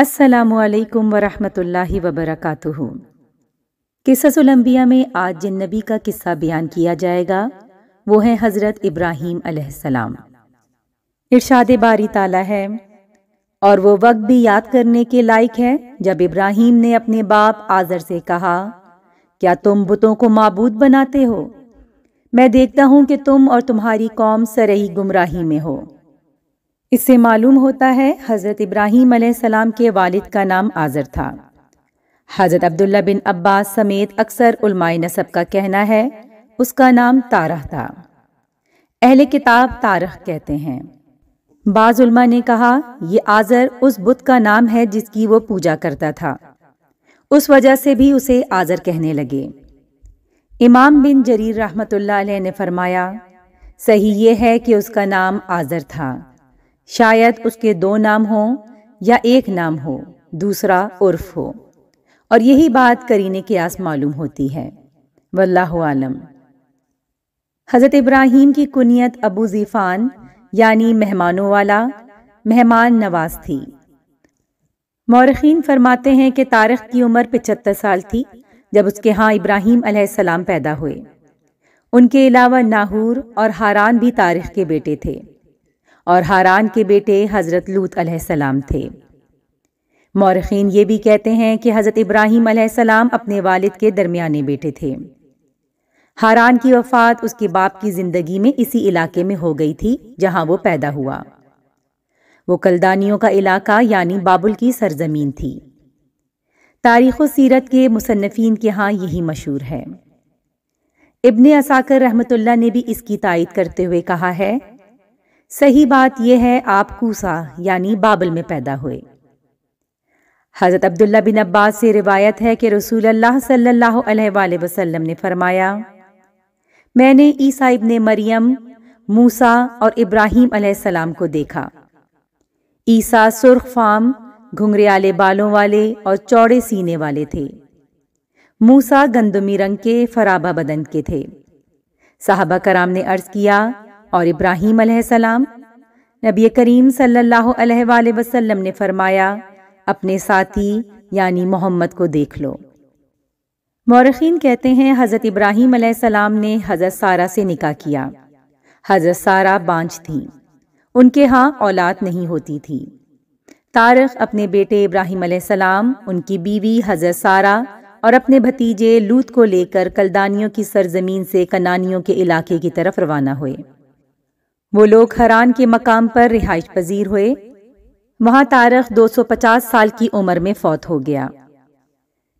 असलकम वरहमल वबरक किससलम्बिया में आज जिन नबी का किस्सा बयान किया जाएगा वो है हज़रत इब्राहिम सलाम इरशाद बारी ताला है और वो वक्त भी याद करने के लायक है जब इब्राहिम ने अपने बाप आज़र से कहा क्या तुम बुतों को मबूद बनाते हो मैं देखता हूँ कि तुम और तुम्हारी कौम सरही गुमराही में हो इससे मालूम होता है हज़रत इब्राहीम सलाम के वालिद का नाम आज़र था हज़रत अब्दुल्ला बिन अब्बास समेत अक्सर उलमाय नसब का कहना है उसका नाम तारह था अहल किताब तारह कहते हैं बाज़ ने कहा यह आज़र उस बुत का नाम है जिसकी वो पूजा करता था उस वजह से भी उसे आज़र कहने लगे इमाम बिन जरीर रहमतुल्लाह ने फरमाया सही ये है कि उसका नाम आज़र था शायद उसके दो नाम हों या एक नाम हो दूसरा उर्फ हो और यही बात करीने के आस मालूम होती है वल्लाह आलम हज़रत इब्राहिम की कुनियत अबू ज़ीफ़ान यानी मेहमानों वाला मेहमान नवाज थी मौरखीन फरमाते हैं कि तारक की उम्र पचहत्तर साल थी जब उसके यहाँ इब्राहिम अलैहिस्सलाम पैदा हुए उनके अलावा नाहूर और हारान भी तारख़ के बेटे थे और हारान के बेटे हज़रत लूत अलैहिस्सलाम थे मौरखीन ये भी कहते हैं कि हज़रत इब्राहिम अलैहिस्सलाम अपने वालिद के दरमियाने बेटे थे हारान की वफ़ात उसके बाप की ज़िंदगी में इसी इलाके में हो गई थी जहाँ वो पैदा हुआ वो कलदानियों का इलाका यानी बाबुल की सरजमीन थी तारीख़ सीरत के मुसनफ़ीन के यहाँ यही मशहूर है इब्ने असाकर रहमतुल्ला ने भी इसकी तायद करते हुए कहा है सही बात यह है आप कूसा यानी बाबल में पैदा हुए हज़रत अब्दुल्ला बिन अब्बास से रिवायत है कि रसूल वसल्लम ने फरमाया मैंने ईसा इबन मरियम मूसा और इब्राहिम अलैहिस्सलाम को देखा ईसा सुर्ख फाम घुंघरेले बालों वाले और चौड़े सीने वाले थे मूसा गंदमी रंग के फराबा बदन के थे साहबा कराम ने अर्ज किया और इब्राहिम सलाम नबी करीम सल्लल्लाहु अलैहि वसल्लम ने फरमाया अपने साथी यानी मोहम्मद को देख लो मौरखीन कहते हैं हज़रत इब्राहिम सलाम ने हज़रत सारा से निकाह किया हज़रत सारा बांझ थी उनके यहाँ औलाद नहीं होती थी तारख अपने बेटे इब्राहिम सलाम उनकी बीवी हज़रत सारा और अपने भतीजे लूत को लेकर कलदानियों की सरजमीन से कनानियों के इलाके की तरफ रवाना हुए वो लोग हरान के मकाम पर रिहाइश पजीर हुए वहां तारक 250 साल की उम्र में फौत हो गया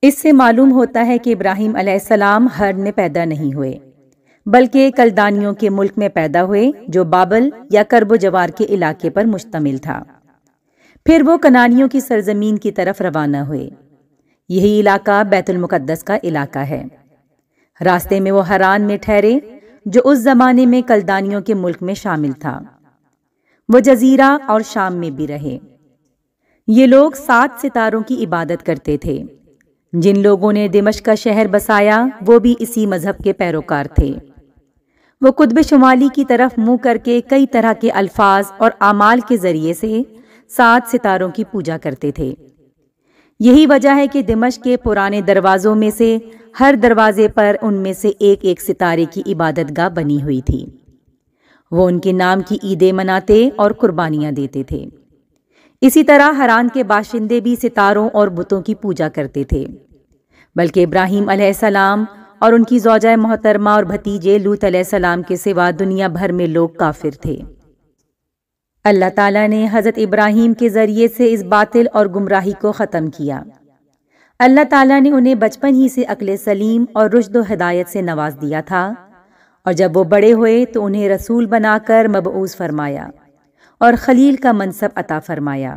इससे मालूम होता है कि इब्राहिम अलैहिस्सलाम हर में पैदा नहीं हुए बल्कि कलदानियों के मुल्क में पैदा हुए जो बाबल या करब जवार के इलाके पर मुश्तमिल था फिर वो कनानियों की सरजमीन की तरफ रवाना हुए यही इलाका बैतुलमुक़दस का इलाका है रास्ते में वो हरान में ठहरे जो उस ज़माने में कलदानियों के मुल्क में शामिल था वो जजीरा और शाम में भी रहे ये लोग सात सितारों की इबादत करते थे जिन लोगों ने दिमश का शहर बसाया वो भी इसी मज़हब के पैरोकार थे वो कुतब शुमाली की तरफ मुंह करके कई तरह के अल्फाज और आमाल के ज़रिए से सात सितारों की पूजा करते थे यही वजह है कि दिमश के पुराने दरवाज़ों में से हर दरवाज़े पर उनमें से एक एक सितारे की इबादत गाह बनी हुई थी वो उनके नाम की ईदें मनाते और कुर्बानियां देते थे इसी तरह हरान के बाशिंदे भी सितारों और बुतों की पूजा करते थे बल्कि इब्राहिम अलैहिस्सलाम और उनकी जौजा मोहतरमा और भतीजे लूत सलाम के सिवा दुनिया भर में लोग काफिर थे अल्लाह ताला ने हज़रत इब्राहिम के ज़रिए से इस बातिल और गुमराही को ख़त्म किया अल्लाह ताला ने उन्हें बचपन ही से अकल सलीम और रुशद हदायत से नवाज दिया था और जब वो बड़े हुए तो उन्हें रसूल बनाकर मबूस फरमाया और खलील का मनसब अता फरमाया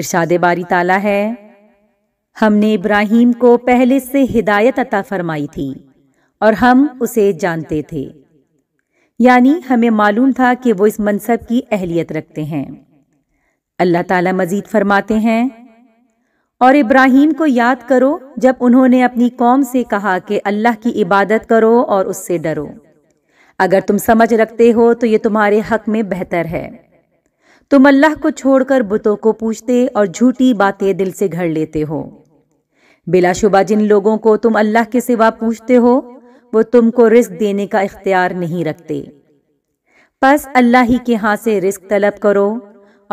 इर्शाद बारी ताला है हमने इब्राहिम को पहले से हिदायत अता फरमाई थी और हम उसे जानते थे यानी हमें मालूम था कि वो इस मनसब की अहलियत रखते हैं अल्लाह ताला मजीद फरमाते हैं और इब्राहिम को याद करो जब उन्होंने अपनी कौम से कहा कि अल्लाह की इबादत करो और उससे डरो अगर तुम समझ रखते हो तो ये तुम्हारे हक में बेहतर है तुम अल्लाह को छोड़कर बुतों को पूछते और झूठी बातें दिल से घड़ लेते हो बिलाशुबा जिन लोगों को तुम अल्लाह के सिवा पूछते हो वो तुमको रिस्क देने का इख्तियार नहीं रखते बस अल्लाह ही के हाथ से रिस्क तलब करो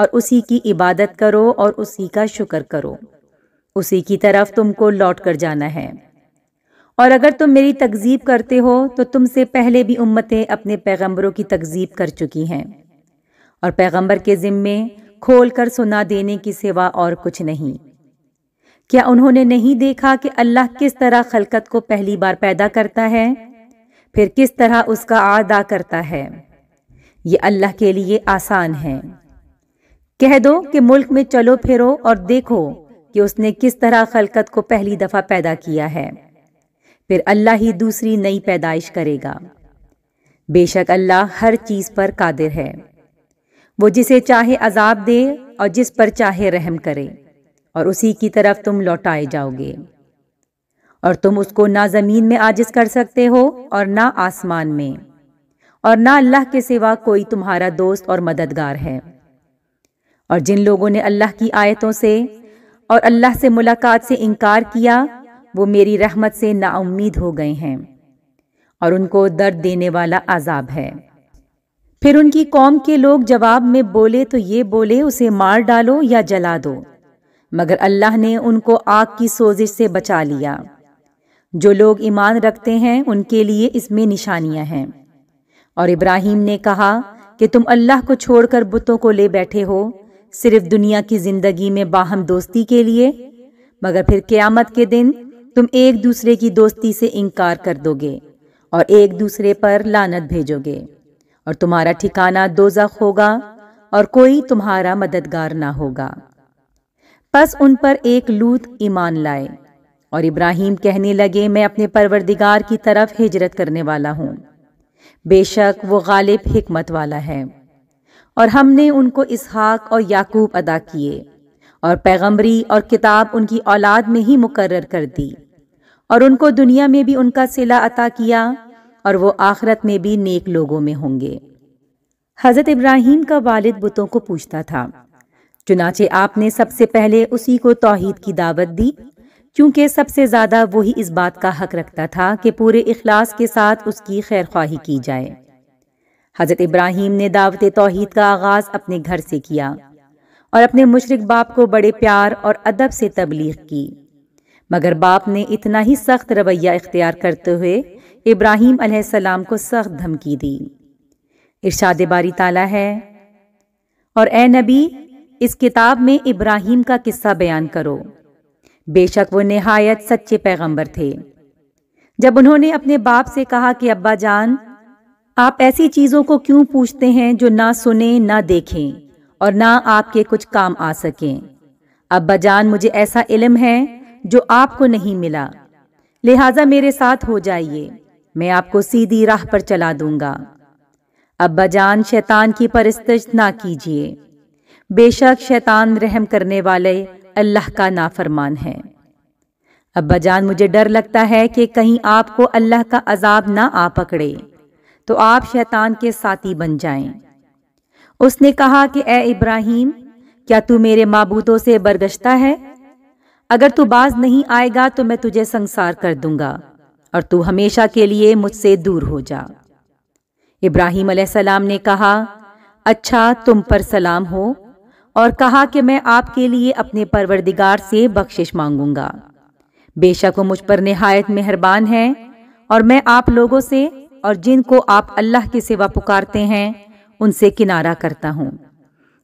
और उसी की इबादत करो और उसी का शुक्र करो उसी की तरफ तुमको लौट कर जाना है और अगर तुम मेरी तकजीब करते हो तो तुमसे पहले भी उम्मतें अपने पैगंबरों की तकजीब कर चुकी हैं और पैगंबर के ज़िम्मे खोल कर सुना देने के सिवा और कुछ नहीं क्या उन्होंने नहीं देखा कि अल्लाह किस तरह खलकत को पहली बार पैदा करता है फिर किस तरह उसका आदा करता है ये अल्लाह के लिए आसान है कह दो कि मुल्क में चलो फिरो और देखो कि उसने किस तरह खलकत को पहली दफ़ा पैदा किया है फिर अल्लाह ही दूसरी नई पैदाइश करेगा बेशक अल्लाह हर चीज़ पर कादिर है वो जिसे चाहे अजाब दे और जिस पर चाहे रहम करे और उसी की तरफ तुम लौटाए जाओगे और तुम उसको ना ज़मीन में आजिज कर सकते हो और ना आसमान में और ना अल्लाह के सिवा कोई तुम्हारा दोस्त और मददगार है और जिन लोगों ने अल्लाह की आयतों से और अल्लाह से मुलाकात से इनकार किया वो मेरी रहमत से नाउमीद हो गए हैं और उनको दर्द देने वाला आज़ाब है फिर उनकी कौम के लोग जवाब में बोले तो ये बोले उसे मार डालो या जला दो मगर अल्लाह ने उनको आग की सोजिश से बचा लिया जो लोग ईमान रखते हैं उनके लिए इसमें निशानियां हैं और इब्राहिम ने कहा कि तुम अल्लाह को छोड़कर बुतों को ले बैठे हो सिर्फ दुनिया की ज़िंदगी में बाहम दोस्ती के लिए मगर फिर क़यामत के दिन तुम एक दूसरे की दोस्ती से इनकार कर दोगे और एक दूसरे पर लानत भेजोगे और तुम्हारा ठिकाना दोजख होगा और कोई तुम्हारा मददगार ना होगा बस उन पर एक लूत ईमान लाए और इब्राहिम कहने लगे मैं अपने परवरदिगार की तरफ हिजरत करने वाला हूँ बेशक वो गालिब हिकमत वाला है और हमने उनको इसहाक और याकूब अदा किए और पैगंबरी और किताब उनकी औलाद में ही मुकर्र कर दी और उनको दुनिया में भी उनका सिला अता किया और वो आखरत में भी नेक लोगों में होंगे हज़रत इब्राहिम का वालिद बुतों को पूछता था चुनाचे आपने सबसे पहले उसी को तोहहीद की दावत दी क्योंकि सबसे ज़्यादा वही इस बात का हक रखता था कि पूरे इखलास के साथ उसकी खैर ख्वाही की जाए हज़रत इब्राहिम ने दावत तोहहीद का आगाज़ अपने घर से किया और अपने मुशरक बाप को बड़े प्यार और अदब से तबलीग की मगर बाप ने इतना ही सख्त रवैया इख्तियार करते हुए इब्राहिम अलैहिस्सलाम को सख्त धमकी दी इरशाद बारी ताला है और ए नबी इस किताब में इब्राहिम का किस्सा बयान करो बेशक वो नहायत सच्चे पैगंबर थे जब उन्होंने अपने बाप से कहा कि अब्बा जान आप ऐसी चीज़ों को क्यों पूछते हैं जो ना सुने ना देखें और ना आपके कुछ काम आ सकें अब्बा जान मुझे ऐसा इलम है जो आपको नहीं मिला लिहाजा मेरे साथ हो जाइए मैं आपको सीधी राह पर चला दूंगा अब्बा जान शैतान की परस्तश ना कीजिए बेशक शैतान रहम करने वाले अल्लाह का नाफरमान है अब्बा जान मुझे डर लगता है कि कहीं आपको अल्लाह का अजाब ना आ पकड़े तो आप शैतान के साथी बन जाएं। उसने कहा कि ए इब्राहिम क्या तू मेरे मबूतों से बरगश्ता है अगर तू बाज नहीं आएगा तो मैं तुझे संसार कर दूंगा और तू हमेशा के लिए मुझसे दूर हो जा इब्राहिम सलाम ने कहा अच्छा तुम पर सलाम हो और कहा कि मैं आपके लिए अपने परवरदिगार से बख्शिश मांगूंगा बेशक वो मुझ पर नहायत मेहरबान है और मैं आप लोगों से और जिनको आप अल्लाह के सेवा पुकारते हैं उनसे किनारा करता हूँ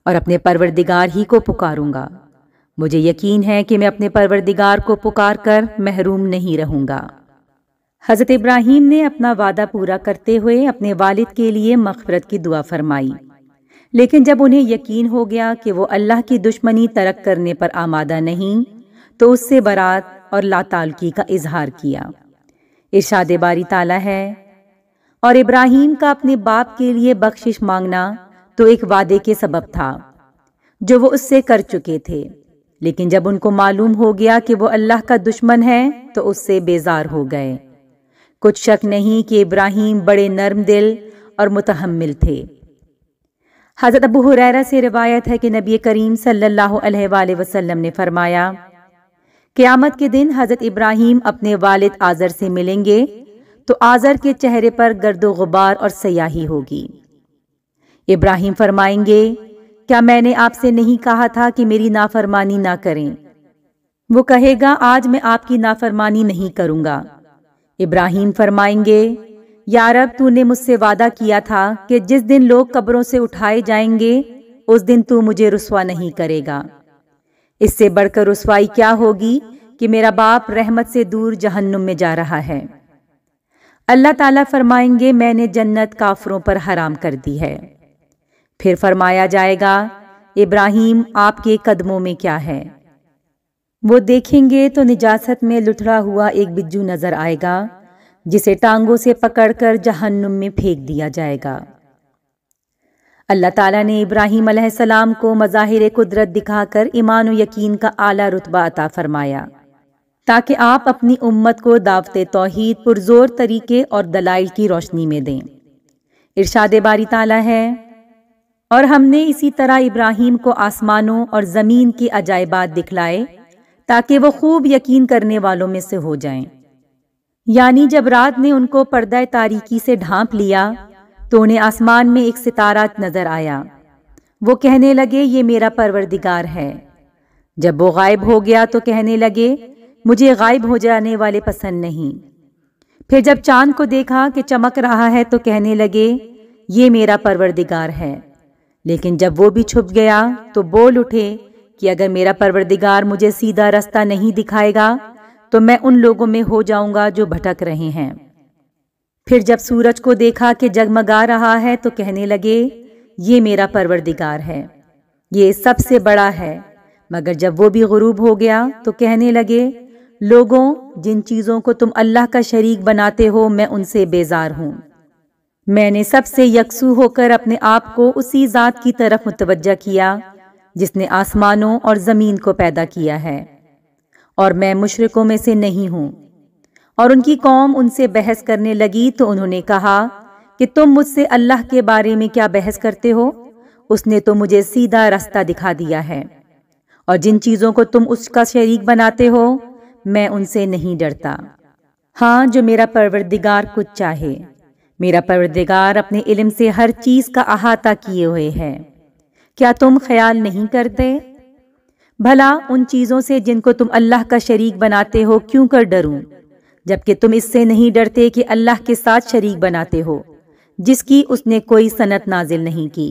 और अपने परवरदिगार ही को पुकारूंगा मुझे यकीन है कि मैं अपने परवरदिगार को पुकार कर महरूम नहीं रहूंगा हज़रत इब्राहिम ने अपना वादा पूरा करते हुए अपने वालिद के लिए मगफरत की दुआ फरमाई लेकिन जब उन्हें यकीन हो गया कि वो अल्लाह की दुश्मनी तरक करने पर आमादा नहीं तो उससे बरात और लातालकी का इजहार किया इर्शाद बारी ताला है और इब्राहिम का अपने बाप के लिए बख्शिश मांगना तो एक वादे के सबब था जो वो उससे कर चुके थे लेकिन जब उनको मालूम हो गया कि वो अल्लाह का दुश्मन है तो उससे बेजार हो गए कुछ शक नहीं कि इब्राहिम बड़े नर्म दिल और मुतहमल थे हज़रत अबू हुरैरा से रिवायत है कि नबी करीम सल्लल्लाहु अलैहि वसल्लम ने फरमाया क़यामत के दिन हज़रत इब्राहिम अपने वालिद आज़र से मिलेंगे तो आज़र के चेहरे पर गर्द गुबार और सयाही होगी इब्राहिम फरमाएंगे क्या मैंने आपसे नहीं कहा था कि मेरी नाफरमानी ना करें वो कहेगा आज मैं आपकी नाफरमानी नहीं करूंगा इब्राहिम फरमाएंगे यारब तूने मुझसे वादा किया था कि जिस दिन लोग कब्रों से उठाए जाएंगे उस दिन तू मुझे रसवा नहीं करेगा इससे बढ़कर रसवाई क्या होगी कि मेरा बाप रहमत से दूर जहन्नुम में जा रहा है अल्लाह ताला फरमाएंगे मैंने जन्नत काफरों पर हराम कर दी है फिर फरमाया जाएगा इब्राहिम आपके कदमों में क्या है वो देखेंगे तो निजासत में लुठड़ा हुआ एक बिज्जू नजर आएगा जिसे टांगों से पकड़कर जहन्नुम में फेंक दिया जाएगा अल्लाह ताला ने इब्राहिम सलाम को मज़ाहिर कुदरत दिखाकर ईमान यकीन का आला रुतबा अता फरमाया ताकि आप अपनी उम्मत को दावत तोहद पुरजोर तरीके और दलाइल की रोशनी में दें इरशाद बारी ताला है और हमने इसी तरह इब्राहिम को आसमानों और ज़मीन के अजायबात दिखलाए ताकि वो खूब यकीन करने वालों में से हो जाएं। यानी जब रात ने उनको पर्दा तारीकी से ढांप लिया तो उन्हें आसमान में एक सितारा नज़र आया वो कहने लगे ये मेरा परवरदिगार है जब वो गायब हो गया तो कहने लगे मुझे गायब हो जाने वाले पसंद नहीं फिर जब चांद को देखा कि चमक रहा है तो कहने लगे ये मेरा परवरदिगार है लेकिन जब वो भी छुप गया तो बोल उठे कि अगर मेरा परवरदिगार मुझे सीधा रास्ता नहीं दिखाएगा तो मैं उन लोगों में हो जाऊंगा जो भटक रहे हैं फिर जब सूरज को देखा कि जगमगा रहा है तो कहने लगे ये मेरा परवरदिगार है ये सबसे बड़ा है मगर जब वो भी गुरूब हो गया तो कहने लगे लोगों जिन चीज़ों को तुम अल्लाह का शरीक बनाते हो मैं उनसे बेजार हूँ मैंने सबसे यकसू होकर अपने आप को उसी ज़ात की तरफ मुतवजा किया जिसने आसमानों और ज़मीन को पैदा किया है और मैं मुशरकों में से नहीं हूं और उनकी कौम उनसे बहस करने लगी तो उन्होंने कहा कि तुम मुझसे अल्लाह के बारे में क्या बहस करते हो उसने तो मुझे सीधा रास्ता दिखा दिया है और जिन चीज़ों को तुम उसका शरीक बनाते हो मैं उनसे नहीं डरता हाँ जो मेरा परवरदिगार कुछ चाहे मेरा परवरदिगार अपने इल्म से हर चीज़ का अहाता किए हुए है क्या तुम ख्याल नहीं करते भला उन चीज़ों से जिनको तुम अल्लाह का शरीक बनाते हो क्यों कर डरूं जबकि तुम इससे नहीं डरते कि अल्लाह के साथ शरीक बनाते हो जिसकी उसने कोई सनत नाजिल नहीं की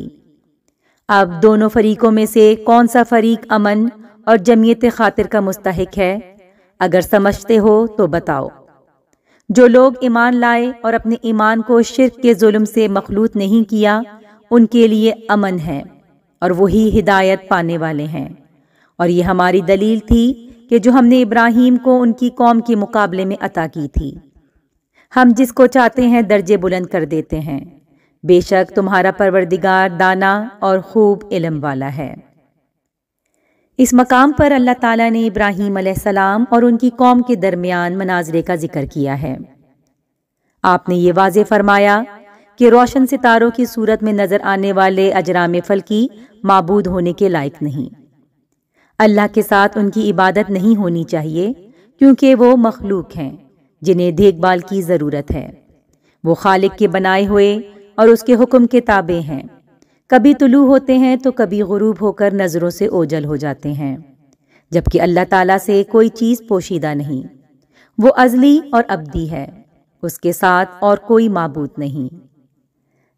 अब दोनों फरीकों में से कौन सा फरीक अमन और जमीयत खातिर का मुस्तक है अगर समझते हो तो बताओ जो लोग ईमान लाए और अपने ईमान को शिरक के जुल्म से मखलूत नहीं किया उनके लिए अमन है और वही हिदायत पाने वाले हैं और ये हमारी दलील थी कि जो हमने इब्राहिम को उनकी कौम के मुकाबले में अता की थी हम जिसको चाहते हैं दर्जे बुलंद कर देते हैं बेशक तुम्हारा परवरदिगार दाना और खूब इलम वाला है इस मकाम पर अल्लाह ताला ने इब्राहिम सलाम और उनकी कौम के दरमियान मनाजरे का जिक्र किया है आपने ये वाज फरमाया कि रोशन सितारों की सूरत में नज़र आने वाले अजराम की मबूद होने के लायक नहीं अल्लाह के साथ उनकी इबादत नहीं होनी चाहिए क्योंकि वो मखलूक हैं जिन्हें देखभाल की ज़रूरत है वो खालिक के बनाए हुए और उसके हुक्म के ताबे हैं कभी तुलू होते हैं तो कभी गरूब होकर नज़रों से ओझल हो जाते हैं जबकि अल्लाह ताला से कोई चीज़ पोशीदा नहीं वो अजली और अबदी है उसके साथ और कोई मबूत नहीं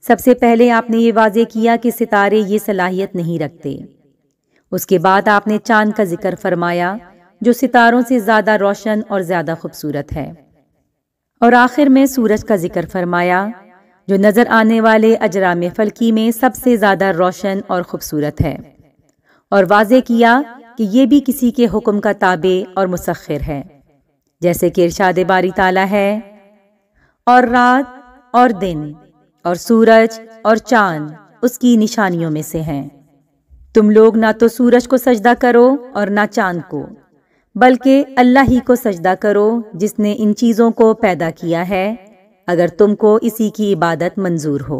सबसे पहले आपने ये वाजे किया कि सितारे ये सलाहियत नहीं रखते उसके बाद आपने चांद का जिक्र फरमाया जो सितारों से ज़्यादा रोशन और ज़्यादा खूबसूरत है और आखिर में सूरज का जिक्र फरमाया जो नज़र आने वाले अजराम फलकी में सबसे ज़्यादा रोशन और ख़ूबसूरत है और वाजे किया कि ये भी किसी के हुक्म का ताबे और मुसखिर है जैसे कि इर्शाद बारी ताला है और रात और दिन और सूरज और चांद उसकी निशानियों में से हैं तुम लोग ना तो सूरज को सजदा करो और ना चांद को बल्कि अल्लाह ही को सजदा करो जिसने इन चीज़ों को पैदा किया है अगर तुमको इसी की इबादत मंजूर हो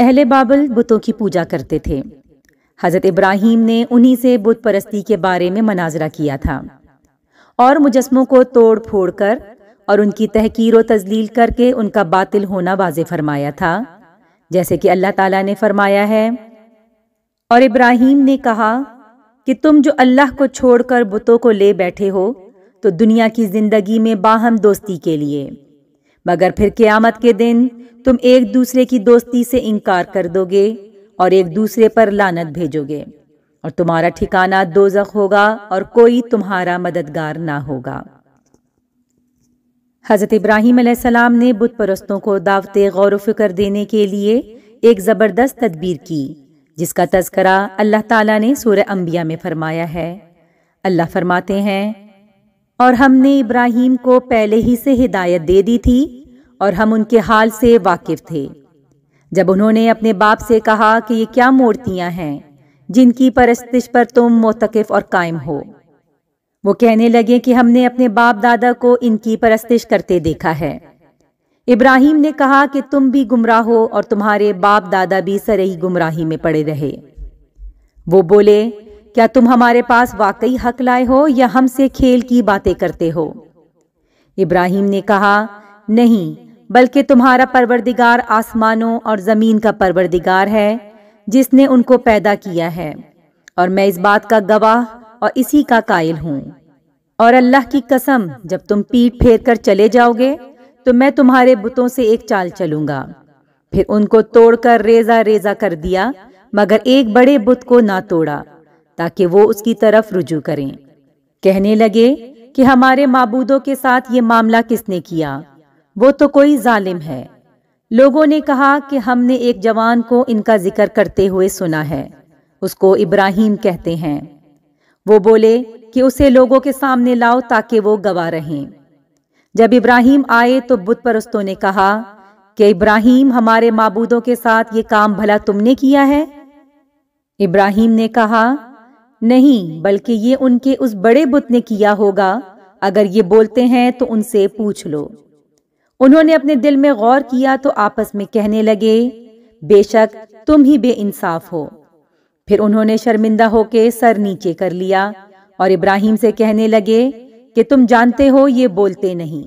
अहले बाबल बुतों की पूजा करते थे हज़रत इब्राहिम ने उन्हीं से बुत परस्ती के बारे में मनाजरा किया था और मुजस्मों को तोड़ फोड़ कर और उनकी तहकीर व तजलील करके उनका बातिल होना वाज फरमाया था जैसे कि अल्लाह ताला ने फरमाया है और इब्राहिम ने कहा कि तुम जो अल्लाह को छोड़कर बुतों को ले बैठे हो तो दुनिया की ज़िंदगी में बाहम दोस्ती के लिए मगर फिर क़यामत के दिन तुम एक दूसरे की दोस्ती से इनकार कर दोगे और एक दूसरे पर लानत भेजोगे और तुम्हारा ठिकाना दोजख होगा और कोई तुम्हारा मददगार ना होगा हज़रत इब्राहिम सलाम ने बुत परस्तों को दावत गौर व फिक्र देने के लिए एक ज़बरदस्त तदबीर की जिसका तस्करा अल्लाह ताला ने सूर्य अम्बिया में फरमाया है अल्लाह फरमाते हैं और हमने इब्राहिम को पहले ही से हिदायत दे दी थी और हम उनके हाल से वाकिफ थे जब उन्होंने अपने बाप से कहा कि ये क्या मूर्तियां हैं जिनकी परस्तिश पर तुम मोतकफ़ और कायम हो वो कहने लगे कि हमने अपने बाप दादा को इनकी परस्तिश करते देखा है इब्राहिम ने कहा कि तुम भी गुमराह हो और तुम्हारे बाप दादा भी सरही गुमराही में पड़े रहे वो बोले क्या तुम हमारे पास वाकई हक लाए हो या हमसे खेल की बातें करते हो इब्राहिम ने कहा नहीं बल्कि तुम्हारा परवरदिगार आसमानों और ज़मीन का परवरदिगार है जिसने उनको पैदा किया है और मैं इस बात का गवाह और इसी का कायल हूं और अल्लाह की कसम जब तुम पीठ फेर कर चले जाओगे तो मैं तुम्हारे बुतों से एक चाल चलूंगा फिर उनको तोड़कर रेजा रेजा कर दिया मगर एक बड़े बुत को ना तोड़ा ताकि वो उसकी तरफ रुजू करें कहने लगे कि हमारे मबूदों के साथ ये मामला किसने किया वो तो कोई जालिम है लोगों ने कहा कि हमने एक जवान को इनका जिक्र करते हुए सुना है उसको इब्राहिम कहते हैं वो बोले कि उसे लोगों के सामने लाओ ताकि वो गवा रहें जब इब्राहिम आए तो बुत परस्तों ने कहा कि इब्राहिम हमारे माबूदों के साथ ये काम भला तुमने किया है इब्राहिम ने कहा नहीं बल्कि ये उनके उस बड़े बुत ने किया होगा अगर ये बोलते हैं तो उनसे पूछ लो उन्होंने अपने दिल में गौर किया तो आपस में कहने लगे बेशक तुम ही इंसाफ हो फिर उन्होंने शर्मिंदा होके सर नीचे कर लिया और इब्राहिम से कहने लगे कि तुम जानते हो ये बोलते नहीं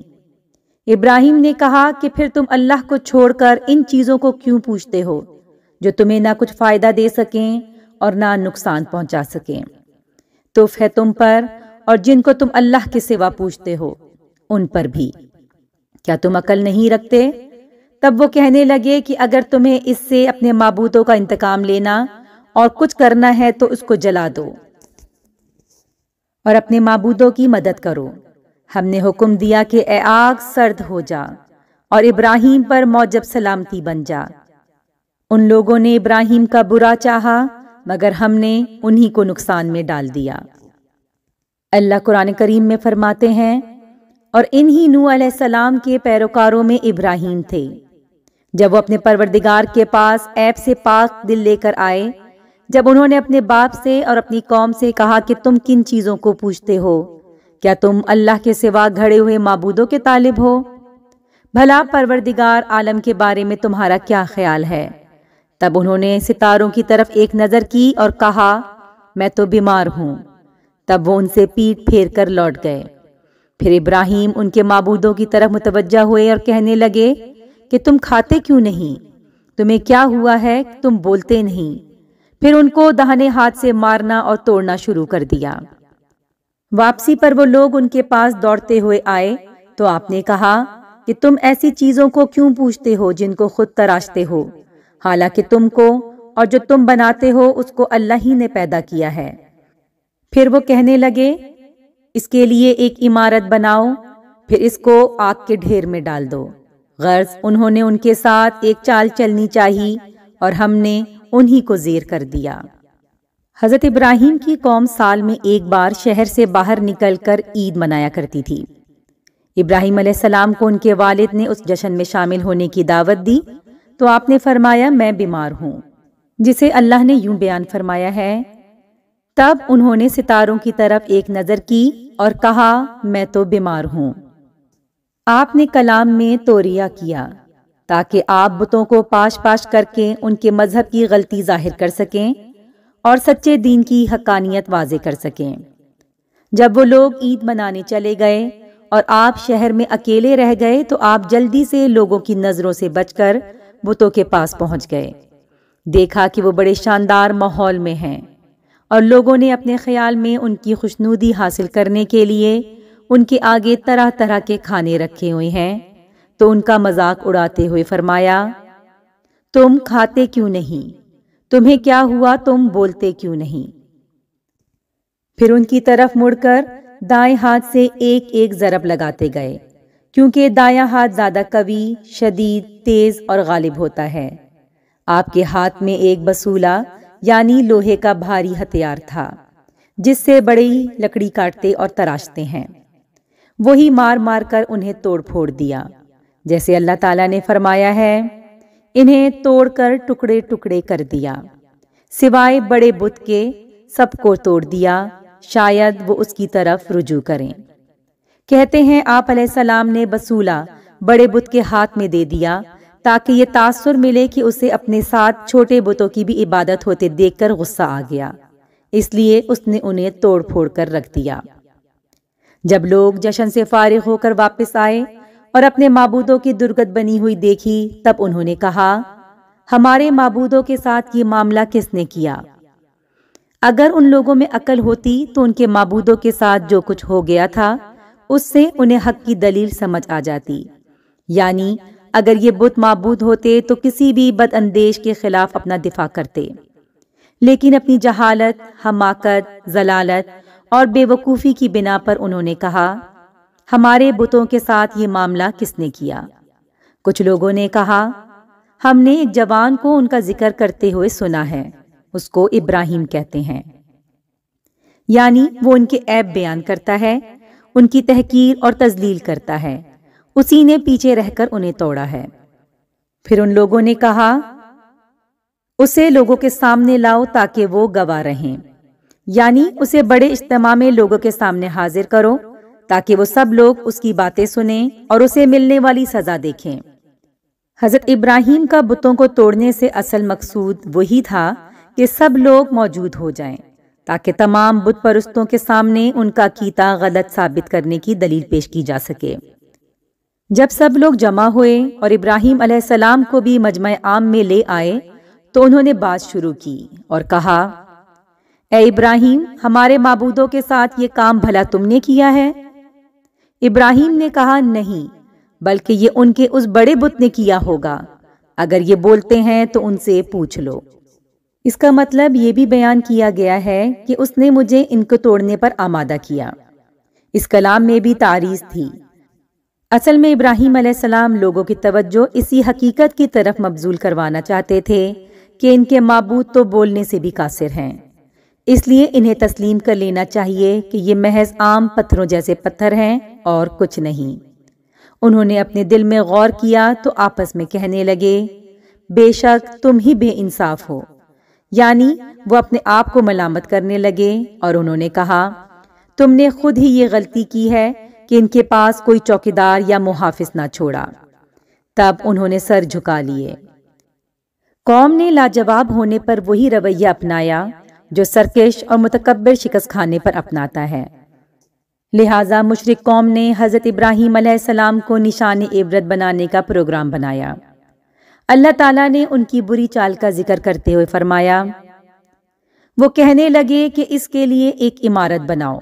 इब्राहिम ने कहा कि फिर तुम अल्लाह को छोड़कर इन चीज़ों को क्यों पूछते हो जो तुम्हें ना कुछ फ़ायदा दे सकें और ना नुकसान पहुंचा सकें तुफ है तुम पर और जिनको तुम अल्लाह के सिवा पूछते हो उन पर भी क्या तुम अकल नहीं रखते तब वो कहने लगे कि अगर तुम्हें इससे अपने मबूतों का इंतकाम लेना और कुछ करना है तो उसको जला दो और अपने मबूदों की मदद करो हमने हुक्म दिया कि ए आग सर्द हो जा और इब्राहिम पर मौजब सलामती बन जा उन लोगों ने इब्राहिम का बुरा चाहा मगर हमने उन्हीं को नुकसान में डाल दिया अल्लाह कुरान करीम में फरमाते हैं और इन्हीं नू सलाम के पैरोकारों में इब्राहिम थे जब वो अपने परवरदिगार के पास ऐप से पाक दिल लेकर आए जब उन्होंने अपने बाप से और अपनी कौम से कहा कि तुम किन चीज़ों को पूछते हो क्या तुम अल्लाह के सिवा घड़े हुए मबूदों के तालिब हो भला परवरदिगार आलम के बारे में तुम्हारा क्या ख्याल है तब उन्होंने सितारों की तरफ एक नज़र की और कहा मैं तो बीमार हूँ तब वो उनसे पीठ फेर कर लौट गए फिर इब्राहिम उनके मबूदों की तरफ मुतवजा हुए और कहने लगे कि तुम खाते क्यों नहीं तुम्हें क्या हुआ है तुम बोलते नहीं फिर उनको दाहने हाथ से मारना और तोड़ना शुरू कर दिया वापसी पर वो लोग उनके पास दौड़ते हुए आए तो आपने कहा कि तुम ऐसी चीजों को क्यों पूछते हो जिनको खुद तराशते हो हालांकि तुमको और जो तुम बनाते हो उसको अल्लाह ही ने पैदा किया है फिर वो कहने लगे इसके लिए एक इमारत बनाओ फिर इसको आग के ढेर में डाल दो गर्ज उन्होंने उनके साथ एक चाल चलनी चाहिए और हमने उन्हीं को जेर कर दिया हज़रत इब्राहिम की कौम साल में एक बार शहर से बाहर निकल कर ईद मनाया करती थी इब्राहिम सलाम को उनके वालिद ने उस जश्न में शामिल होने की दावत दी तो आपने फरमाया मैं बीमार हूं जिसे अल्लाह ने यूं बयान फरमाया है तब उन्होंने सितारों की तरफ एक नज़र की और कहा मैं तो बीमार हूं आपने कलाम में तोरिया किया ताकि आप बुतों को पाश पाश करके उनके मजहब की गलती जाहिर कर सकें और सच्चे दीन की हकानियत वाजे कर सकें जब वो लोग ईद मनाने चले गए और आप शहर में अकेले रह गए तो आप जल्दी से लोगों की नज़रों से बचकर बुतों के पास पहुंच गए देखा कि वो बड़े शानदार माहौल में हैं और लोगों ने अपने ख्याल में उनकी खुशनूदी हासिल करने के लिए उनके आगे तरह तरह के खाने रखे हुए हैं तो उनका मजाक उड़ाते हुए फरमाया तुम खाते क्यों नहीं तुम्हें क्या हुआ तुम बोलते क्यों नहीं फिर उनकी तरफ मुड़कर दाएं हाथ से एक एक ज़रब लगाते गए क्योंकि दाया हाथ ज़्यादा कवी शदीद तेज़ और गालिब होता है आपके हाथ में एक बसूला यानी लोहे का भारी हथियार था जिससे बड़ी लकड़ी काटते और तराशते हैं वही मार मार कर उन्हें तोड़ फोड़ दिया जैसे अल्लाह ताला ने फरमाया है इन्हें तोड़कर टुकड़े टुकड़े कर दिया सिवाय बड़े बुत के सबको तोड़ दिया शायद वो उसकी तरफ रुजू करें कहते हैं आप सलाम ने बसूला बड़े बुत के हाथ में दे दिया ताकि ये तासुर मिले कि उसे अपने साथ छोटे बुतों की भी इबादत होते देखकर गुस्सा आ गया इसलिए उसने उन्हें तोड़ फोड़ कर रख दिया जब लोग जश्न से फारिग होकर वापस आए और अपने मबूदों की दुर्गत बनी हुई देखी तब उन्होंने कहा हमारे मबूदों के साथ ये मामला किसने किया अगर उन लोगों में अकल होती तो उनके मबूदों के साथ जो कुछ हो गया था उससे उन्हें हक की दलील समझ आ जाती यानी अगर ये बुत मबूद होते तो किसी भी बदअंदेश के खिलाफ अपना दिफा करते लेकिन अपनी जहालत हमाकत जलालत और बेवकूफ़ी की बिना पर उन्होंने कहा हमारे बुतों के साथ ये मामला किसने किया कुछ लोगों ने कहा हमने एक जवान को उनका जिक्र करते हुए सुना है उसको इब्राहिम कहते हैं यानी वो उनके ऐप बयान करता है उनकी तहकीर और तजलील करता है उसी ने पीछे रहकर उन्हें तोड़ा है फिर उन लोगों ने कहा उसे लोगों के सामने लाओ ताकि वो गवा रहें यानी उसे बड़े इज्तम में लोगों के सामने हाजिर करो ताकि वो सब लोग उसकी बातें सुने और उसे मिलने वाली सजा देखें हजरत इब्राहिम का बुतों को तोड़ने से असल मकसूद वही था कि सब लोग मौजूद हो जाएं, ताकि तमाम बुत परस्तों के सामने उनका कीता गलत साबित करने की दलील पेश की जा सके जब सब लोग जमा हुए और इब्राहिम अलैहिस्सलाम को भी मजमा आम में ले आए तो उन्होंने बात शुरू की और कहा ए इब्राहिम हमारे मबूदों के साथ ये काम भला तुमने किया है इब्राहिम ने कहा नहीं बल्कि ये उनके उस बड़े बुत ने किया होगा अगर ये बोलते हैं तो उनसे पूछ लो इसका मतलब ये भी बयान किया गया है कि उसने मुझे इनको तोड़ने पर आमादा किया इस कलाम में भी तारीज थी असल में इब्राहिम सलाम लोगों की तवज्जो इसी हकीकत की तरफ मबजूल करवाना चाहते थे कि इनके मबूद तो बोलने से भी कासिर हैं इसलिए इन्हें तस्लीम कर लेना चाहिए कि ये महज आम पत्थरों जैसे पत्थर हैं और कुछ नहीं उन्होंने अपने दिल में गौर किया तो आपस में कहने लगे बेशक तुम ही बेइंसाफ हो यानी वो अपने आप को मलामत करने लगे और उन्होंने कहा तुमने खुद ही ये गलती की है कि इनके पास कोई चौकीदार या मुहाफिज ना छोड़ा तब उन्होंने सर झुका लिए कौम ने लाजवाब होने पर वही रवैया अपनाया जो सरकश और मतकबर शिकस्त खाने पर अपनाता है लिहाजा मुशरक कौम ने हज़रत इब्राहिम सलाम को निशान इबरत बनाने का प्रोग्राम बनाया अल्लाह ताला ने उनकी बुरी चाल का जिक्र करते हुए फरमाया वो कहने लगे कि इसके लिए एक इमारत बनाओ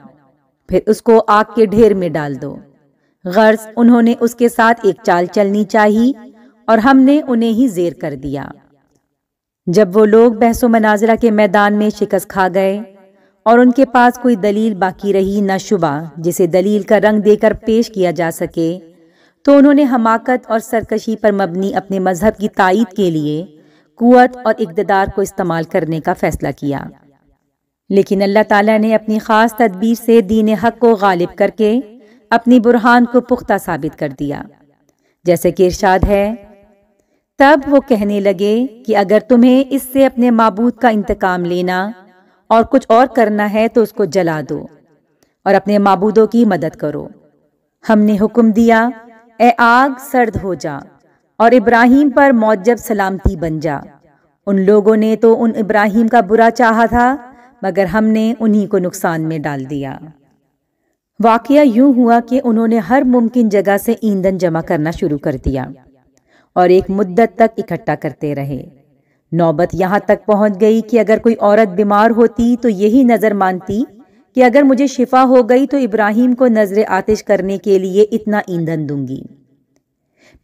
फिर उसको आग के ढेर में डाल दो गर्ज उन्होंने उसके साथ एक चाल चलनी चाहिए और हमने उन्हें ही जेर कर दिया जब वो लोग बहसो मनाजरा के मैदान में शिकस्त खा गए और उनके पास कोई दलील बाकी रही न शुबा जिसे दलील का रंग देकर पेश किया जा सके तो उन्होंने हमाकत और सरकशी पर मबनी अपने मजहब की तइद के लिए कुत और इकतदार को इस्तेमाल करने का फ़ैसला किया लेकिन अल्लाह ताला ने अपनी ख़ास तदबीर से दीन हक को गालिब करके अपनी बुरहान को पुख्ता साबित कर दिया जैसे कि इर्शाद है तब वो कहने लगे कि अगर तुम्हें इससे अपने मबूद का इंतकाम लेना और कुछ और करना है तो उसको जला दो और अपने मबूदों की मदद करो हमने हुक्म दिया ए आग सर्द हो जा और इब्राहिम पर मौजब सलामती बन जा उन लोगों ने तो उन इब्राहिम का बुरा चाहा था मगर हमने उन्हीं को नुकसान में डाल दिया वाकया यूं हुआ कि उन्होंने हर मुमकिन जगह से ईंधन जमा करना शुरू कर दिया और एक मुद्दत तक इकट्ठा करते रहे नौबत यहाँ तक पहुंच गई कि अगर कोई औरत बीमार होती तो यही नज़र मानती कि अगर मुझे शिफा हो गई तो इब्राहिम को नजर आतिश करने के लिए इतना ईंधन दूंगी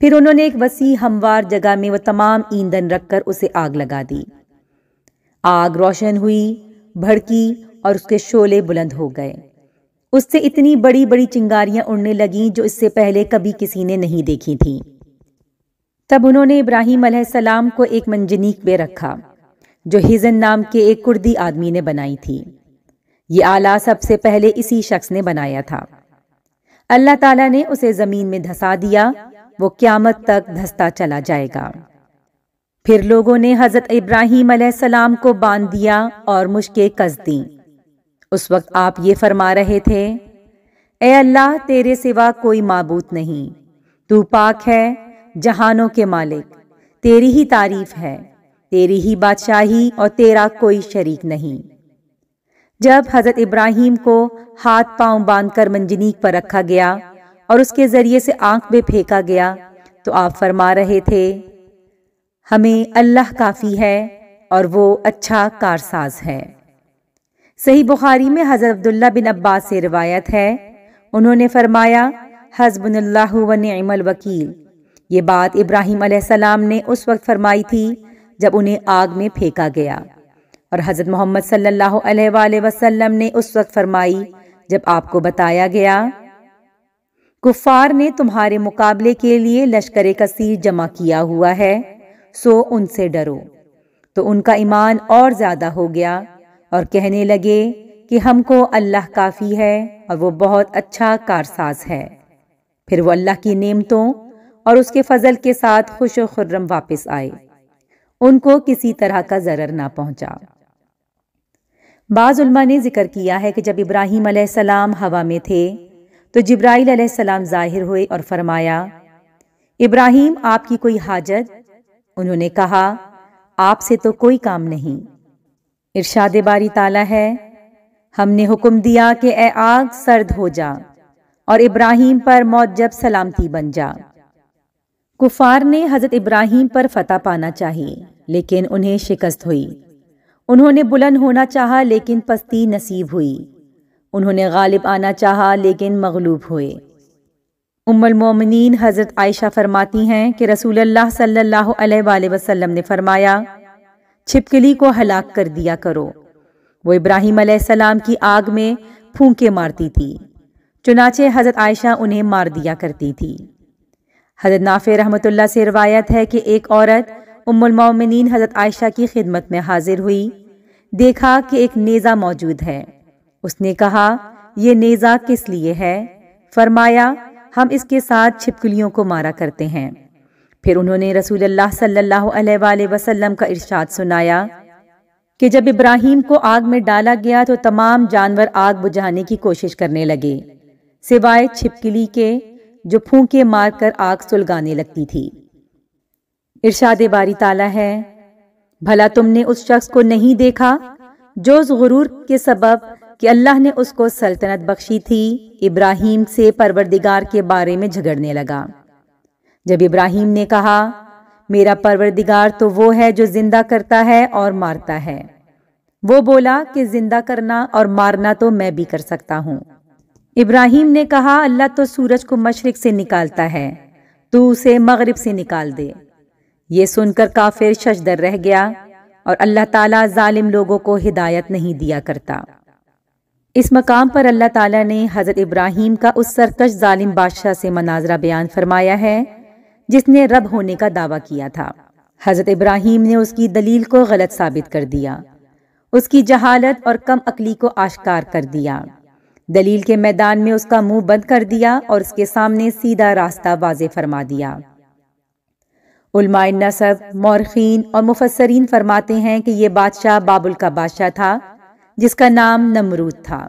फिर उन्होंने एक वसी हमवार जगह में वह तमाम ईंधन रखकर उसे आग लगा दी आग रोशन हुई भड़की और उसके शोले बुलंद हो गए उससे इतनी बड़ी बड़ी चिंगारियां उड़ने लगीं जो इससे पहले कभी किसी ने नहीं देखी थीं तब उन्होंने इब्राहिम सलाम को एक मंजनीक पे रखा जो हिजन नाम के एक कुर्दी आदमी ने बनाई थी ये आला सबसे पहले इसी शख्स ने बनाया था अल्लाह ताला ने उसे ज़मीन में धसा दिया वो क्यामत तक धसता चला जाएगा फिर लोगों ने हज़रत इब्राहिम सलाम को बांध दिया और मुश्किल कस दी उस वक्त आप ये फरमा रहे थे ए अल्लाह तेरे सिवा कोई माबूत नहीं तू पाक है जहानों के मालिक तेरी ही तारीफ है तेरी ही बादशाही और तेरा कोई शरीक नहीं जब हज़रत इब्राहिम को हाथ पांव बांधकर मंजनीक पर रखा गया और उसके ज़रिए से आंख में फेंका गया तो आप फरमा रहे थे हमें अल्लाह काफ़ी है और वो अच्छा कारसाज है सही बुखारी में हज़रत अब्दुल्ला बिन अब्बास से रिवायत है उन्होंने फरमाया हजबन वन वकील ये बात इब्राहिम अलैहिस्सलाम ने उस वक्त फरमाई थी जब उन्हें आग में फेंका गया और हज़रत मोहम्मद सल्लल्लाहु अलैहि वसल्लम ने उस वक्त फरमाई जब आपको बताया गया कुफार ने तुम्हारे मुकाबले के लिए लश्कर कसीर जमा किया हुआ है सो उनसे डरो तो उनका ईमान और ज़्यादा हो गया और कहने लगे कि हमको अल्लाह काफ़ी है और वो बहुत अच्छा कारसाज है फिर वो अल्लाह की नेमतों और उसके फजल के साथ खुश खुर्रम वापस आए उनको किसी तरह का जरर ना पहुंचा बाज़ुलमा ने जिक्र किया है कि जब इब्राहिम अलैहिस्सलाम हवा में थे तो जिब्राइल अलैहिस्सलाम जाहिर हुए और फरमाया इब्राहिम आपकी कोई हाजत उन्होंने कहा आपसे तो कोई काम नहीं इर्शादे बारी ताला है हमने हुक्म दिया कि ए आग सर्द हो जा और इब्राहिम पर मौजब सलामती बन जा कुफार ने हज़रत इब्राहिम पर फतह पाना चाहिए लेकिन उन्हें शिकस्त हुई उन्होंने बुलंद होना चाहा लेकिन पस्ती नसीब हुई उन्होंने गालिब आना चाहा लेकिन मगलूब हुए उम्मोमिन हज़रत आयशा फरमाती हैं कि रसूल सल्लल्लाहु अलैहि वसल्लम ने फरमाया छिपकली को हलाक कर दिया करो वो इब्राहिम सलाम की आग में फूंके मारती थी चुनाचे हज़रत आयशा उन्हें मार दिया करती थी हज़रत नाफे रहमत से रवायत है कि एक औरत उमिन हज़रत आयशा की खिदमत में हाजिर हुई देखा कि एक नेज़ा मौजूद है उसने कहा यह नेज़ा किस लिए है फरमाया हम इसके साथ छिपकलियों को मारा करते हैं फिर उन्होंने रसूल सल्लल्लाहु अलैहि का इरशाद सुनाया कि जब इब्राहिम को आग में डाला गया तो तमाम जानवर आग बुझाने की कोशिश करने लगे सिवाय छिपकली के जो फूके मारकर आग सुलगाने लगती थी इर्शाद बारी ताला है भला तुमने उस शख्स को नहीं देखा जो उस गुरूर के सबब कि अल्लाह ने उसको सल्तनत बख्शी थी इब्राहिम से परवरदिगार के बारे में झगड़ने लगा जब इब्राहिम ने कहा मेरा परवरदिगार तो वो है जो जिंदा करता है और मारता है वो बोला कि जिंदा करना और मारना तो मैं भी कर सकता हूं इब्राहिम ने कहा अल्लाह तो सूरज को मशरक से निकालता है तू उसे मगरब से निकाल दे ये सुनकर काफिर शशदर रह गया और अल्लाह ताला जालिम लोगों को हिदायत नहीं दिया करता इस मकाम पर अल्लाह ताला ने हज़रत इब्राहिम का उस सरकश जालिम बादशाह से मनाजरा बयान फरमाया है जिसने रब होने का दावा किया था हज़रत इब्राहिम ने उसकी दलील को गलत साबित कर दिया उसकी जहालत और कम अकली को आश्कार कर दिया दलील के मैदान में उसका मुंह बंद कर दिया और उसके सामने सीधा रास्ता वाजे फरमा दिया उलमाए नसब मौरखीन और मुफसरीन फरमाते हैं कि यह बादशाह बाबुल का बादशाह था जिसका नाम नमरूद था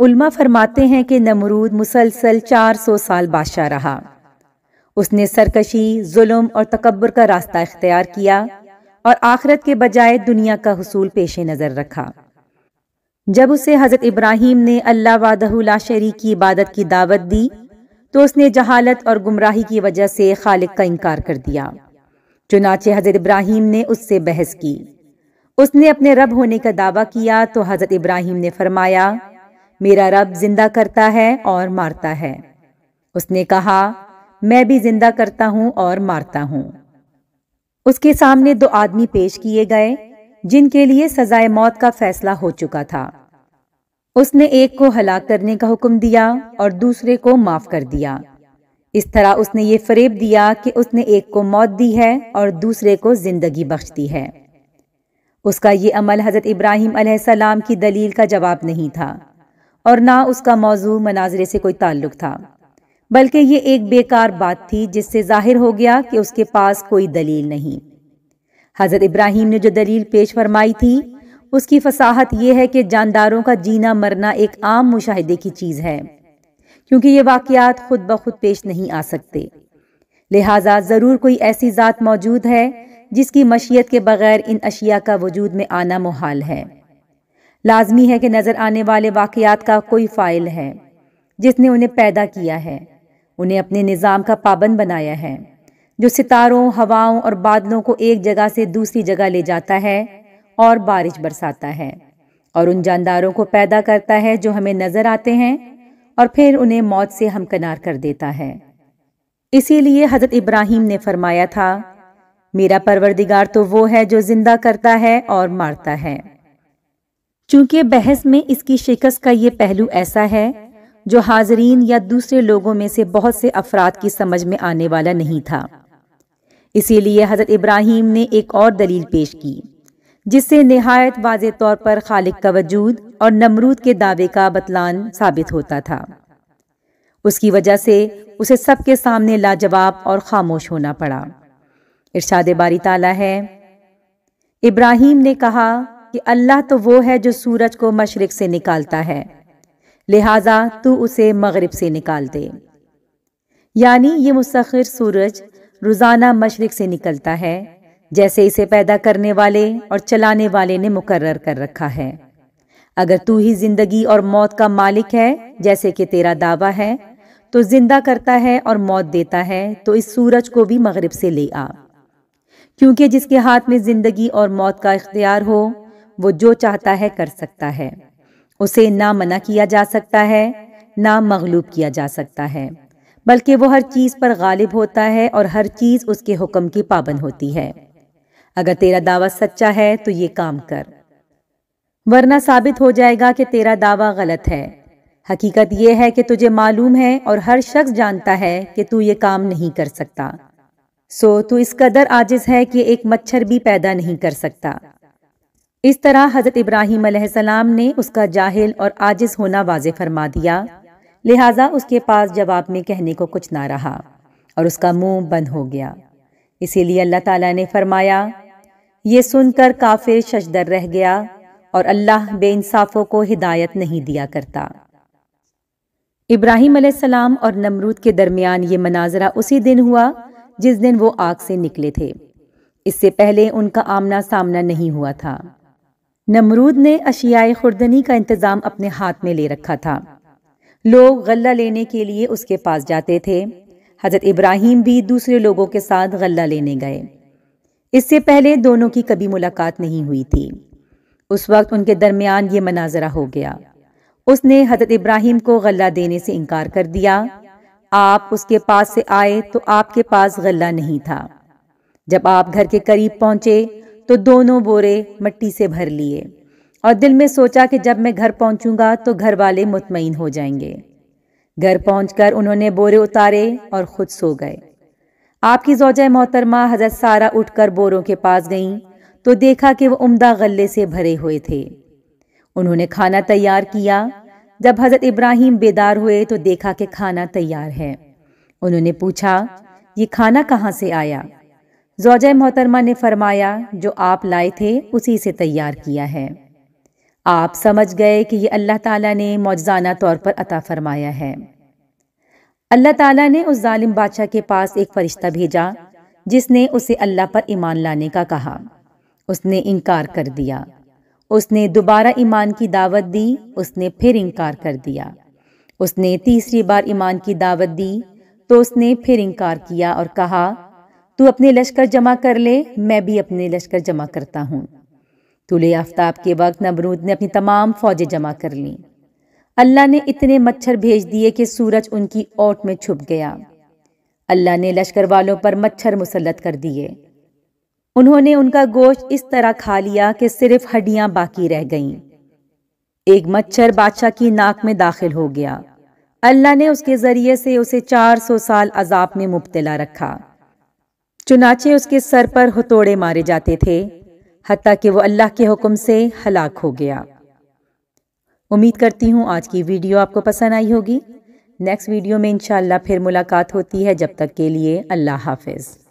उल्मा फरमाते हैं कि नमरूद मुसलसल 400 साल बादशाह रहा उसने सरकशी जुल्म और तकबर का रास्ता इख्तियार किया और आखरत के बजाय दुनिया का हसूल पेश नज़र रखा जब उसे हज़रत इब्राहिम ने अल्लाह वादहुला शरीक की इबादत की दावत दी तो उसने जहालत और गुमराही की वजह से खालिक का इनकार कर दिया चुनाचे हज़रत इब्राहिम ने उससे बहस की उसने अपने रब होने का दावा किया तो हज़रत इब्राहिम ने फरमाया मेरा रब जिंदा करता है और मारता है उसने कहा मैं भी जिंदा करता हूँ और मारता हूँ उसके सामने दो आदमी पेश किए गए जिनके लिए सजाए मौत का फैसला हो चुका था उसने एक को हलाक करने का हुक्म दिया और दूसरे को माफ कर दिया इस तरह उसने ये फरेब दिया कि उसने एक को मौत दी है और दूसरे को जिंदगी बख्श दी है उसका ये अमल हज़रत इब्राहिम सलाम की दलील का जवाब नहीं था और ना उसका मौजू मनाजरे से कोई ताल्लुक था बल्कि ये एक बेकार बात थी जिससे जाहिर हो गया कि उसके पास कोई दलील नहीं हज़रत इब्राहिम ने जो दलील पेश फरमाई थी उसकी फसाहत यह है कि जानदारों का जीना मरना एक आम मुशाहदे की चीज़ है क्योंकि ये वाक़ात खुद ब खुद पेश नहीं आ सकते लिहाजा ज़रूर कोई ऐसी ज़ात मौजूद है जिसकी मशीयत के बगैर इन अशिया का वजूद में आना मुहाल है लाजमी है कि नज़र आने वाले वाक़ात का कोई फ़ाइल है जिसने उन्हें पैदा किया है उन्हें अपने निज़ाम का पाबंद बनाया है जो सितारों हवाओं और बादलों को एक जगह से दूसरी जगह ले जाता है और बारिश बरसाता है और उन जानदारों को पैदा करता है जो हमें नजर आते हैं और फिर उन्हें मौत से हमकनार कर देता है इसीलिए हजरत इब्राहिम ने फरमाया था मेरा परवरदिगार तो वो है जो जिंदा करता है और मारता है चूंकि बहस में इसकी शिकस्त का ये पहलू ऐसा है जो हाजरीन या दूसरे लोगों में से बहुत से अफराद की समझ में आने वाला नहीं था इसीलिए हज़रत इब्राहिम ने एक और दलील पेश की जिससे नहायत वाज तौर पर खालिक का वजूद और नमरूद के दावे का बतलान साबित होता था उसकी वजह से उसे सबके सामने लाजवाब और खामोश होना पड़ा इर्शाद बारी ताला है इब्राहिम ने कहा कि अल्लाह तो वो है जो सूरज को मशरक़ से निकालता है लिहाजा तू उसे मगरब से निकाल दे यानी ये मुस्खिर सूरज रोजाना मशरक से निकलता है जैसे इसे पैदा करने वाले और चलाने वाले ने मुकर्र कर रखा है अगर तू ही जिंदगी और मौत का मालिक है जैसे कि तेरा दावा है तो जिंदा करता है और मौत देता है तो इस सूरज को भी मगरब से ले आ क्योंकि जिसके हाथ में जिंदगी और मौत का इख्तियार हो वो जो चाहता है कर सकता है उसे ना मना किया जा सकता है ना मगलूब किया जा सकता है बल्कि वो हर चीज़ पर गालिब होता है और हर चीज़ उसके हुक्म की पाबंद होती है अगर तेरा दावा सच्चा है तो ये काम कर वरना साबित हो जाएगा कि तेरा दावा गलत है हकीकत यह है कि तुझे मालूम है और हर शख्स जानता है कि तू ये काम नहीं कर सकता सो तू इस कदर आजिज है कि एक मच्छर भी पैदा नहीं कर सकता इस तरह हज़रत इब्राहिम ने उसका जाहिल और आजिज होना वाज फरमा दिया लिहाजा उसके पास जवाब में कहने को कुछ ना रहा और उसका मुंह बंद हो गया इसीलिए अल्लाह ताला ने फरमाया ये सुनकर काफिर शशदर रह गया और अल्लाह बेइंसाफों को हिदायत नहीं दिया करता इब्राहिम सलाम और नमरूद के दरमियान ये मनाजरा उसी दिन हुआ जिस दिन वो आग से निकले थे इससे पहले उनका आमना सामना नहीं हुआ था नमरूद ने अशियाए खुर्दनी का इंतज़ाम अपने हाथ में ले रखा था लोग गल्ला लेने के लिए उसके पास जाते थे हज़रत इब्राहिम भी दूसरे लोगों के साथ गल्ला लेने गए इससे पहले दोनों की कभी मुलाकात नहीं हुई थी उस वक्त उनके दरमियान ये मनाजरा हो गया उसने हजरत इब्राहिम को गल्ला देने से इनकार कर दिया आप उसके पास से आए तो आपके पास गल्ला नहीं था जब आप घर के करीब पहुंचे तो दोनों बोरे मट्टी से भर लिए और दिल में सोचा कि जब मैं घर पहुंचूंगा तो घर वाले मुतमिन हो जाएंगे घर पहुंचकर उन्होंने बोरे उतारे और खुद सो गए आपकी जोजा मोहतरमा हजरत सारा उठकर बोरों के पास गईं तो देखा कि वह उमदा गले से भरे हुए थे उन्होंने खाना तैयार किया जब हजरत इब्राहिम बेदार हुए तो देखा कि खाना तैयार है उन्होंने पूछा ये खाना कहाँ से आया जोजा मोहतरमा ने फरमाया जो आप लाए थे उसी से तैयार किया है आप समझ गए कि ये अल्लाह ताला ने मौजाना तौर पर अता फरमाया है अल्लाह ताला ने उस जालिम बादशाह के पास एक फरिश्ता भेजा जिसने उसे अल्लाह पर ईमान लाने का कहा उसने इनकार कर दिया उसने दोबारा ईमान की दावत दी उसने फिर इनकार कर दिया उसने तीसरी बार ईमान की दावत दी तो उसने फिर इनकार किया और कहा तू अपने लश्कर जमा कर ले मैं भी अपने लश्कर जमा करता हूँ तुले आफ्ताब के वक्त नमरूद ने अपनी तमाम फौजें जमा कर लीं अल्लाह ने इतने मच्छर भेज दिए कि सूरज उनकी ओट में छुप गया अल्लाह ने लश्कर वालों पर मच्छर मुसलत कर दिए उन्होंने उनका गोश्त इस तरह खा लिया कि सिर्फ हड्डियां बाकी रह गईं एक मच्छर बादशाह की नाक में दाखिल हो गया अल्लाह ने उसके ज़रिए से उसे 400 साल अजाब में मुबतला रखा चुनाचे उसके सर पर हथौड़े मारे जाते थे हती कि वो अल्लाह के हुक्म से हलाक हो गया उम्मीद करती हूँ आज की वीडियो आपको पसंद आई होगी नेक्स्ट वीडियो में इंशाल्लाह फिर मुलाकात होती है जब तक के लिए अल्लाह हाफिज़